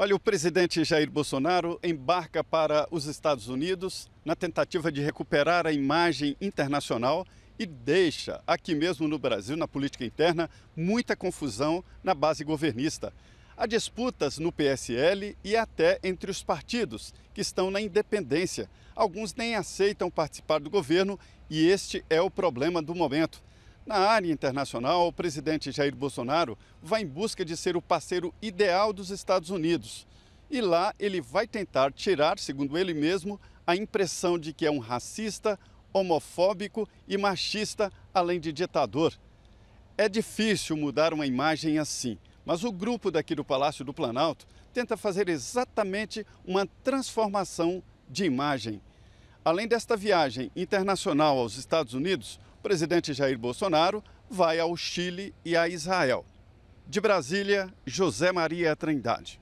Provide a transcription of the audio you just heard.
Olha, o presidente Jair Bolsonaro embarca para os Estados Unidos na tentativa de recuperar a imagem internacional e deixa, aqui mesmo no Brasil, na política interna, muita confusão na base governista. Há disputas no PSL e até entre os partidos, que estão na independência. Alguns nem aceitam participar do governo e este é o problema do momento. Na área internacional, o presidente Jair Bolsonaro vai em busca de ser o parceiro ideal dos Estados Unidos. E lá ele vai tentar tirar, segundo ele mesmo, a impressão de que é um racista, homofóbico e machista, além de ditador. É difícil mudar uma imagem assim, mas o grupo daqui do Palácio do Planalto tenta fazer exatamente uma transformação de imagem. Além desta viagem internacional aos Estados Unidos, o presidente Jair Bolsonaro vai ao Chile e a Israel. De Brasília, José Maria Trindade.